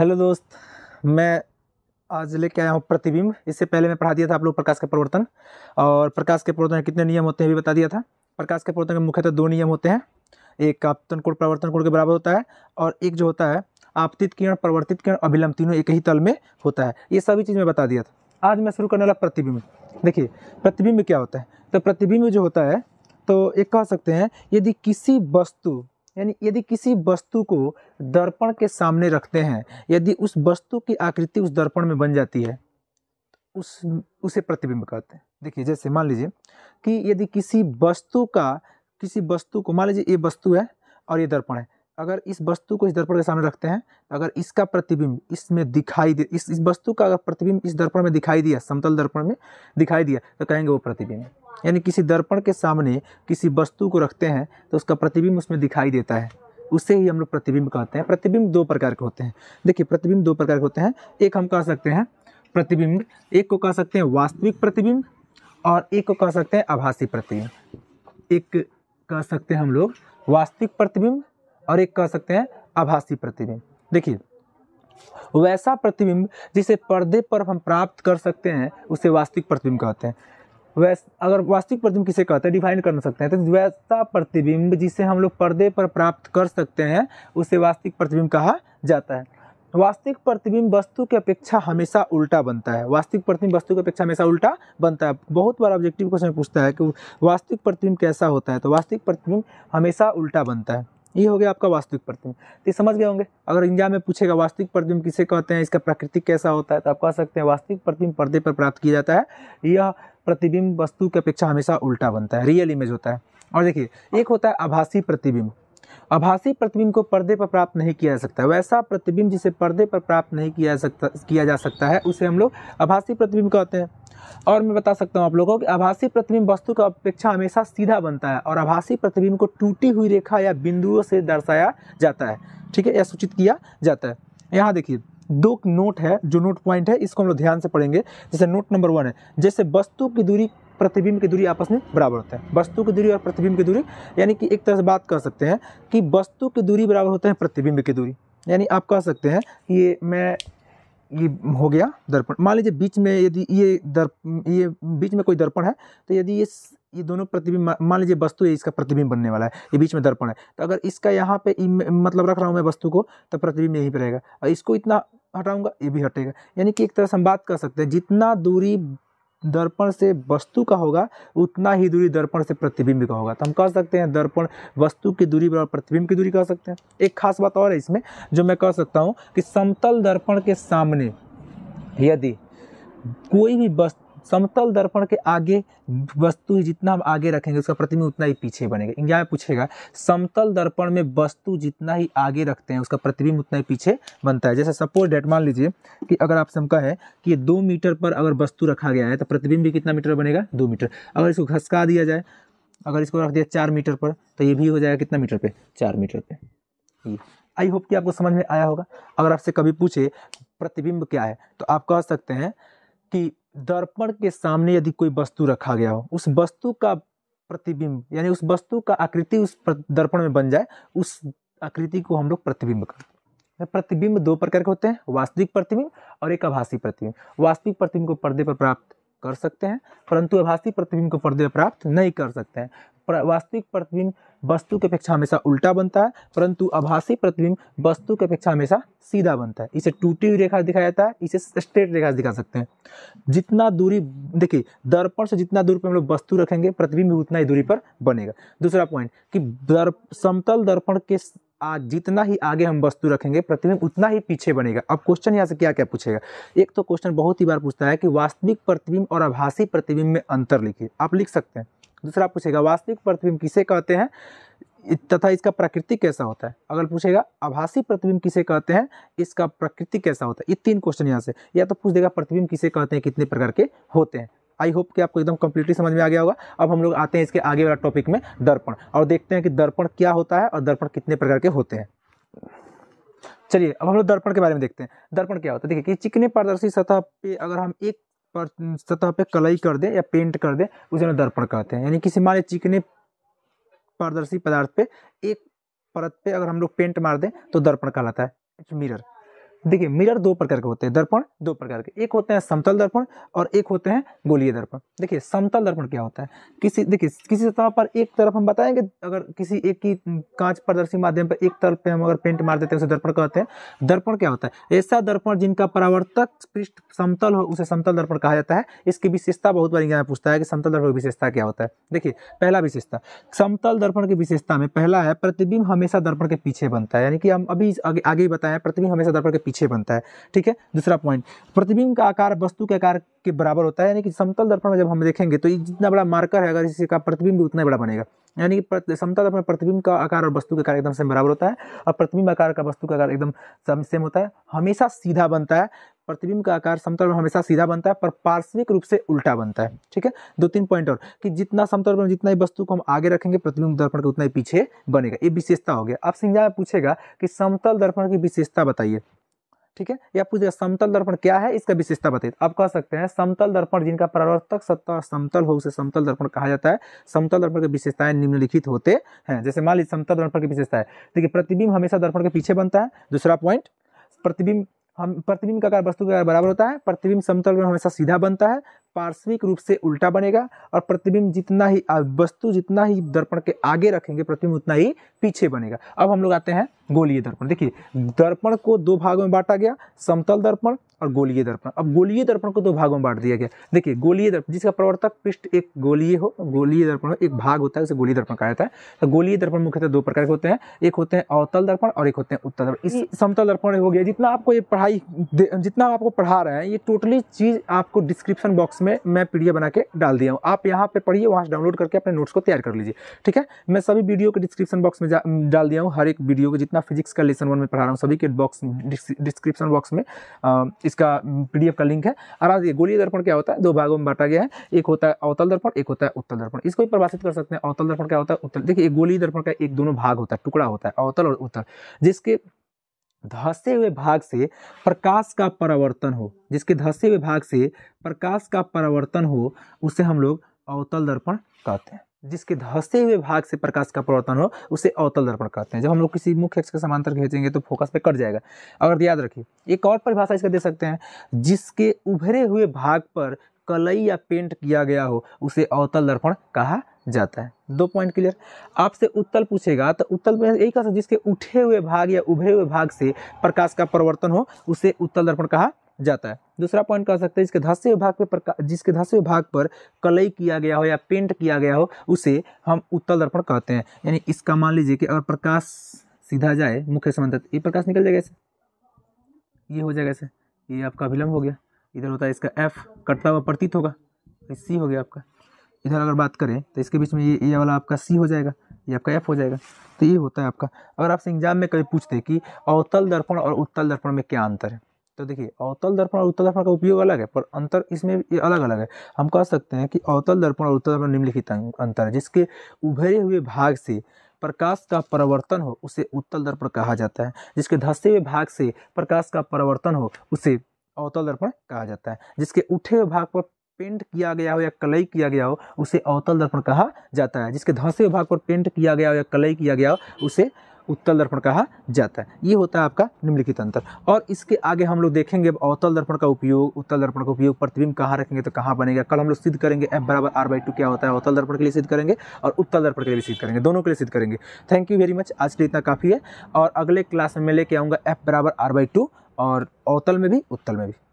hello दोस्त मैं आज लेके आया हूँ प्रतिबिंब इससे पहले मैं पढ़ा दिया था आप लोग प्रकाश के प्रवर्तन और प्रकाश के प्रवर्तन कितने नियम होते हैं भी बता दिया था प्रकाश के प्रवर्तन के मुख्यतः दो नियम होते हैं एक आपतन कोण प्रवर्तन कोण के बराबर होता है और एक जो होता है आपतित किरण प्रवर्तित किरण अभिलंब तीनों एक ही तल में होता है ये सभी चीज़ मैं बता दिया था आज मैं शुरू करने वाला प्रतिबिंब देखिए प्रतिबिंब क्या होता है तो प्रतिबिंब जो होता है तो एक कह सकते हैं यदि किसी वस्तु यानी यदि किसी वस्तु को दर्पण के सामने रखते हैं यदि उस वस्तु की आकृति उस दर्पण में बन जाती है उस उसे प्रतिबिंब कहते हैं देखिए जैसे मान लीजिए कि यदि किसी वस्तु का किसी वस्तु को मान लीजिए ये वस्तु है और ये दर्पण है अगर इस वस्तु को इस दर्पण के सामने रखते हैं अगर इसका प्रतिबिंब इसमें दिखाई दे इस इस वस्तु का अगर प्रतिबिंब इस दर्पण में दिखाई दिया समतल दर्पण में दिखाई दिया तो कहेंगे वो प्रतिबिंब यानी किसी दर्पण के सामने किसी वस्तु को रखते हैं तो उसका प्रतिबिंब उसमें दिखाई देता है उसे ही हम लोग प्रतिबिंब कहते हैं प्रतिबिंब दो प्रकार के होते हैं देखिए प्रतिबिंब दो प्रकार के होते हैं एक हम कह सकते हैं प्रतिबिंब एक को कह सकते हैं वास्तविक प्रतिबिंब और एक को कह सकते हैं आभासी प्रतिबिंब एक कह सकते हैं हम लोग वास्तविक प्रतिबिंब और एक कह सकते हैं आभासी प्रतिबिंब देखिए वैसा प्रतिबिंब जिसे पर्दे पर हम प्राप्त कर सकते हैं उसे वास्तविक प्रतिबिंब कहते हैं वैस अगर वास्तविक प्रतिबिंब किसे कहते हैं डिफाइन कर सकते हैं तो वैसा प्रतिबिंब जिसे हम लोग पर्दे पर प्राप्त कर सकते हैं उसे वास्तविक प्रतिबिंब कहा जाता है वास्तविक प्रतिबिंब वस्तु की अपेक्षा हमेशा उल्टा बनता है वास्तविक प्रतिबिंब वस्तु की अपेक्षा हमेशा उल्टा बनता है बहुत बार ऑब्जेक्टिव क्वेश्चन पूछता है कि वास्तविक प्रतिबिंब कैसा होता है तो वास्तविक प्रतिबिंब हमेशा उल्टा बनता है ये हो गया आपका वास्तविक प्रतिबिंब तो ये समझ गए होंगे अगर इंडिया में पूछेगा वास्तविक प्रतिबिंब किसे कहते हैं इसका प्रकृति कैसा होता है तो आप कह सकते हैं वास्तविक प्रतिबिंब पर्दे पर प्राप्त किया जाता है यह प्रतिबिंब वस्तु की अपेक्षा हमेशा उल्टा बनता है रियल इमेज होता है और देखिए एक होता है आभासी प्रतिबिंब आभासी प्रतिबिंब को पर्दे पर प्राप्त नहीं किया जा सकता वैसा प्रतिबिंब जिसे पर्दे पर प्राप्त नहीं किया जा सकता किया जा सकता है उसे हम लोग आभासी प्रतिबिंब कहते हैं और मैं बता सकता हूँ आप लोगों को आभासी प्रतिबिंब वस्तु का अपेक्षा हमेशा सीधा बनता है और आभासी प्रतिबिंब को टूटी हुई रेखा या बिंदुओं से दर्शाया जाता है ठीक है यह सूचित किया जाता है यहाँ देखिए दो नोट है जो नोट पॉइंट है इसको हम लोग ध्यान से पढ़ेंगे जैसे नोट नंबर वन है जैसे वस्तु की दूरी प्रतिबिंब की दूरी आपस में बराबर होता है वस्तु की दूरी और प्रतिबिंब की दूरी यानी कि एक तरह से बात कर सकते हैं कि वस्तु की दूरी बराबर होते हैं प्रतिबिंब की दूरी यानी आप कह सकते हैं ये मैं ये हो गया दर्पण मान लीजिए बीच में यदि ये दर्प ये बीच में कोई दर्पण है तो यदि ये ये दोनों प्रतिबिंब मान लीजिए वस्तु है इसका प्रतिबिंब बनने वाला है ये बीच में दर्पण है तो अगर इसका यहाँ पे मतलब रख रहा हूँ मैं वस्तु को तो प्रतिबिंब यहीं पर रहेगा और इसको इतना हटाऊंगा ये भी हटेगा यानी कि एक तरह से हम बात कर सकते हैं जितना दूरी दर्पण से वस्तु का होगा उतना ही दूरी दर्पण से प्रतिबिंब का होगा तो हम कह सकते हैं दर्पण वस्तु की दूरी बराबर प्रतिबिंब की दूरी कह सकते हैं एक खास बात और है इसमें जो मैं कह सकता हूँ कि समतल दर्पण के सामने यदि कोई भी वस्तु समतल दर्पण के आगे वस्तु जितना हम आगे रखेंगे उसका प्रतिबिंब उतना ही पीछे बनेगा इंग्लैंड पूछेगा समतल दर्पण में वस्तु जितना ही आगे रखते हैं उसका प्रतिबिंब उतना ही पीछे बनता है जैसे सपोज डेट मान लीजिए कि अगर आपसे हम कहें कि दो मीटर पर अगर वस्तु रखा गया है तो प्रतिबिंब भी कितना मीटर बनेगा दो मीटर अगर इसको घसका दिया जाए अगर इसको रख दिया चार मीटर पर तो ये भी हो जाएगा कितना मीटर पे चार मीटर पे आई होप कि आपको समझ में आया होगा अगर आपसे कभी पूछे प्रतिबिंब क्या है तो आप कह सकते हैं कि दर्पण के सामने यदि कोई वस्तु रखा गया हो उस वस्तु का प्रतिबिंब यानी उस वस्तु का आकृति उस दर्पण में बन जाए उस आकृति को हम लोग प्रतिबिंब करते हैं तो प्रतिबिंब दो प्रकार के होते हैं वास्तविक प्रतिबिंब और एक आभासी प्रतिबिंब वास्तविक प्रतिबिंब को पर्दे पर प्राप्त कर सकते हैं परंतु आभासी प्रतिबिंब को पर्दे प्राप्त नहीं कर सकते हैं वास्तविक प्रतिबिंब वस्तु के अपेक्षा हमेशा उल्टा बनता है परंतु आभासी प्रतिबिंब वस्तु के अपेक्षा हमेशा सीधा बनता है इसे टूटी हुई रेखा दिखाया जाता है इसे स्ट्रेट रेखा दिखा सकते हैं जितना दूरी देखिए दर्पण से जितना दूरी पर हम लोग वस्तु रखेंगे प्रतिबिंब भी उतना ही दूरी पर बनेगा दूसरा पॉइंट कि दर्प समतल दर्पण के आज जितना ही आगे हम वस्तु रखेंगे प्रतिबिंब उतना ही पीछे बनेगा अब क्वेश्चन यहाँ से क्या क्या पूछेगा एक तो क्वेश्चन बहुत ही बार पूछता है कि वास्तविक प्रतिबिंब और आभासी प्रतिबिंब में अंतर लिखिए आप लिख सकते हैं दूसरा पूछेगा वास्तविक प्रतिबिंब किसे कहते हैं तथा इसका प्रकृति कैसा होता है अगर पूछेगा आभासी प्रतिबिंब किसे कहते हैं इसका प्रकृति कैसा होता है ये तीन क्वेश्चन यहाँ से या तो पूछ देगा प्रतिबिंब किसे कहते हैं कितने प्रकार के होते हैं आई होप कि आपको एकदम कम्प्लीटली समझ में आ गया होगा अब हम लोग आते हैं इसके आगे वाला टॉपिक में दर्पण और देखते हैं कि दर्पण क्या होता है और दर्पण कितने प्रकार के होते हैं चलिए अब हम लोग दर्पण के बारे में देखते हैं दर्पण क्या होता है देखिए कि चिकने पारदर्शी सतह पे अगर हम एक पर सतह पे कलई कर दें या पेंट कर दें उसे हम दर्पण कहते हैं यानी किसी मान चिकने पारदर्शी पदार्थ पे एक परत पे अगर हम लोग पेंट मार दें तो दर्पण कहलाता है मिरर देखिए मिरर दो प्रकार के होते हैं दर्पण दो प्रकार के एक होते हैं समतल दर्पण और एक होते हैं गोलीय दर्पण देखिए समतल दर्पण क्या होता है किसी देखिए किसी सतह पर एक तरफ हम बताएंगे अगर किसी एक की कांच पारदर्शी माध्यम पर एक तरफ पे हम अगर पेंट मार देते हैं उसे दर्पण कहते हैं दर्पण क्या होता है ऐसा दर्पण जिनका परावर्तक पृष्ठ समतल हो उसे समतल दर्पण कहा जाता है इसकी विशेषता बहुत बार यहाँ पूछता है कि समतल दर्पण की विशेषता क्या होता है देखिए पहला विशेषता समतल दर्पण की विशेषता में पहला है प्रतिबिंब हमेशा दर्पण के पीछे बनता है यानी कि हम अभी आगे बताए प्रतिबिंब हमेशा दर्पण के पीछे बनता है ठीक है दूसरा पॉइंट प्रतिबिंब का आकार वस्तु के आकार के बराबर होता है यानी कि समतल दर्पण में जब हम देखेंगे तो जितना बड़ा मार्कर है अगर इसी का प्रतिबिंब भी उतना बड़ा बनेगा यानी कि समतल दर्पण प्रतिबिंब का आकार और वस्तु के आकार एकदम सेम बराबर होता है और प्रतिबिंब आकार का वस्तु का आकार एकदम सेम होता है हमेशा सीधा बनता है प्रतिबिंब का आकार समतल में हमेशा सीधा बनता है पर पार्श्विक रूप से उल्टा बनता है ठीक है दो तीन पॉइंट और कि जितना समतल में जितना ही वस्तु को हम आगे रखेंगे प्रतिबिंब दर्पण का उतना ही पीछे बनेगा ये विशेषता हो गया अब सिंह पूछेगा कि समतल दर्पण की विशेषता बताइए ठीक है या रहे समतल दर्पण क्या है इसका विशेषता बताइए आप कह सकते हैं समतल दर्पण जिनका परावर्तक सत्ता समतल हो उसे समतल दर्पण कहा जाता है समतल दर्पण की विशेषताएं निम्नलिखित होते हैं जैसे मान लीजिए समतल दर्पण की विशेषता है देखिए प्रतिबिंब हमेशा दर्पण के पीछे बनता है दूसरा पॉइंट प्रतिबिंब हम प्रतिबिंब का आकार वस्तु के आकार बराबर होता है प्रतिबिंब समतल में हमेशा सीधा बनता है पार्श्विक रूप से उल्टा बनेगा और प्रतिबिंब जितना ही वस्तु जितना ही दर्पण के आगे रखेंगे प्रतिबिंब उतना ही पीछे बनेगा अब हम लोग आते हैं गोलीय दर्पण देखिए दर्पण को दो भागों में बांटा गया समतल दर्पण और गोलीय दर्पण अब गोलीय दर्पण को दो भागों में बांट दिया गया देखिए गोलीय दर्पण जिसका प्रवर्तक पृष्ठ एक गोलीय हो गोलीय दर्पण हो एक भाग होता है उसे गोलीय दर्पण कहा जाता है तो गोलीय दर्पण मुख्यतः दो प्रकार के होते हैं एक होते हैं अवतल दर्पण और एक होते हैं उत्तल दर्पण इस समतल दर्पण हो गया जितना आपको ये पढ़ाई जितना आपको पढ़ा रहे हैं ये टोटली चीज़ आपको डिस्क्रिप्शन बॉक्स में मैं पी बना के डाल दिया हूँ आप यहाँ पे पढ़िए वहाँ से डाउनलोड करके अपने नोट्स को तैयार कर लीजिए ठीक है मैं सभी वीडियो के डिस्क्रिप्शन बॉक्स में डाल दिया हूँ हर एक वीडियो को जितना फिजिक्स का लेसन वन में पढ़ा रहा हूँ सभी के बॉक्स डिस्क्रिप्शन बॉक्स में इसका पीडीएफ का लिंक है और आज ये गोलीय दर्पण क्या होता है दो भागों में बांटा गया है एक होता है अवतल दर्पण एक होता है उत्तल दर्पण इसको भी प्रभाषित कर सकते हैं अवतल दर्पण क्या होता है उत्तल देखिए गोली दर्पण का एक दोनों भाग होता है टुकड़ा होता है अवतल और उत्तल जिसके धसे हुए भाग से प्रकाश का परावर्तन हो जिसके धसे हुए भाग से प्रकाश का परावर्तन हो उसे हम लोग अवतल दर्पण कहते हैं जिसके धंसे हुए भाग से प्रकाश का परिवर्तन हो उसे अवतल दर्पण कहते हैं जब हम लोग किसी मुख्य अक्ष के समांतर खींचेंगे तो फोकस पे कट जाएगा अगर याद रखिए एक और परिभाषा इसका दे सकते हैं जिसके उभरे हुए भाग पर कलई या पेंट किया गया हो उसे अवतल दर्पण कहा जाता है दो पॉइंट क्लियर आपसे उत्तल पूछेगा तो उत्तल में यही सकते जिसके उठे हुए भाग या उभरे हुए भाग से प्रकाश का परिवर्तन हो उसे उत्तल दर्पण कहा जाता है दूसरा पॉइंट कह सकते हैं इसके धस्य विभाग पर जिसके धस्य विभाग पर कलई किया गया हो या पेंट किया गया हो उसे हम उत्तल दर्पण कहते हैं यानी इसका मान लीजिए कि अगर प्रकाश सीधा जाए मुख्य समंतर ये प्रकाश निकल जाएगा ऐसे ये हो जाएगा ऐसे ये आपका अभिलंब हो गया इधर होता है इसका एफ कटता हुआ प्रतीत होगा सी हो गया आपका इधर अगर बात करें तो इसके बीच में ये ये वाला आपका सी हो जाएगा ये आपका एफ हो जाएगा तो ये होता है आपका अगर आपसे एग्जाम में कभी पूछते कि अवतल दर्पण और उत्तल दर्पण में क्या अंतर है तो देखिए अवतल दर्पण और उत्तल दर्पण का उपयोग अलग है पर अंतर इसमें ये अलग अलग है हम कह सकते हैं कि अवतल दर्पण और उत्तल दर्पण निम्नलिखित अंतर है जिसके उभरे हुए भाग से प्रकाश का परावर्तन हो उसे उत्तल दर्पण कहा जाता है जिसके धसे हुए भाग से प्रकाश का परावर्तन हो उसे अवतल दर्पण कहा जाता है जिसके उठे हुए भाग पर पेंट किया गया हो या कलई किया गया हो उसे अवतल दर्पण कहा जाता है जिसके धसे हुए भाग पर पेंट किया गया हो या कलई किया गया हो उसे उत्तल दर्पण कहा जाता है ये होता है आपका निम्नलिखित अंतर और इसके आगे हम लोग देखेंगे अब अवतल दर्पण का उपयोग उत्तल दर्पण का उपयोग प्रतिबिंब कहाँ रखेंगे तो कहाँ बनेगा कल हम लोग सिद्ध करेंगे एफ बराबर आर बाई टू क्या होता है अवतल दर्पण के लिए सिद्ध करेंगे और उत्तल दर्पण के लिए सिद्ध करेंगे दोनों के लिए सिद्ध करेंगे थैंक यू वेरी मच आज के लिए इतना काफ़ी है और अगले क्लास में मैं लेके आऊँगा एफ बराबर आर बाई टू और अवतल में भी उत्तल में भी